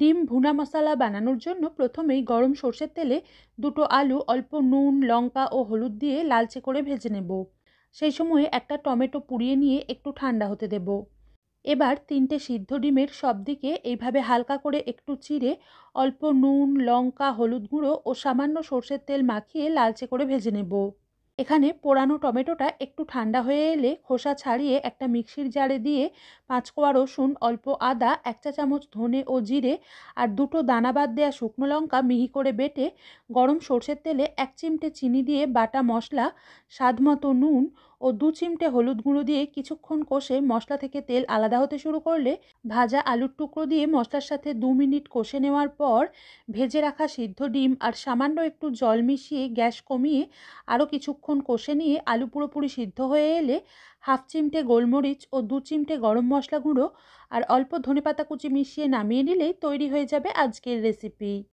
ডিম ভুনা মশলা বানানোর জন্য প্রথমেই গরম সর্ষের তেলে দুটো আলু অল্প নুন লঙ্কা ও হলুদ দিয়ে লালচে করে ভেজে নেব সেই সময়ে একটা টমেটো পুড়িয়ে নিয়ে একটু ঠান্ডা হতে দেব এবার তিনটে সিদ্ধ ডিমের সব দিকে এইভাবে হালকা করে একটু চিড়ে অল্প নুন লঙ্কা হলুদ গুঁড়ো ও সামান্য সর্ষের তেল মাখিয়ে লালচে করে ভেজে নেব এখানে পোড়ানো টমেটোটা একটু ঠান্ডা হয়ে এলে খোসা ছাড়িয়ে একটা মিক্সির জারে দিয়ে পাঁচ কোয়া রসুন অল্প আদা এক চা চামচ ধনে ও জিরে আর দুটো দানা বাদ দেওয়া শুকনো লঙ্কা মিহি করে বেটে গরম সর্ষের তেলে এক চিমটে চিনি দিয়ে বাটা মশলা স্বাদ নুন ও দু চিমটে হলুদ গুঁড়ো দিয়ে কিছুক্ষণ কষে মশলা থেকে তেল আলাদা হতে শুরু করলে ভাজা আলুর টুকরো দিয়ে মশলার সাথে দু মিনিট কষে নেওয়ার পর ভেজে রাখা সিদ্ধ ডিম আর সামান্য একটু জল মিশিয়ে গ্যাস কমিয়ে আরও কিছুক্ষণ কষে নিয়ে আলু পুরোপুরি সিদ্ধ হয়ে এলে হাফ চিমটে গোলমরিচ ও দু চিমটে গরম মশলা গুঁড়ো আর অল্প ধনেপাতা কুচি মিশিয়ে নামিয়ে নিলেই তৈরি হয়ে যাবে আজকের রেসিপি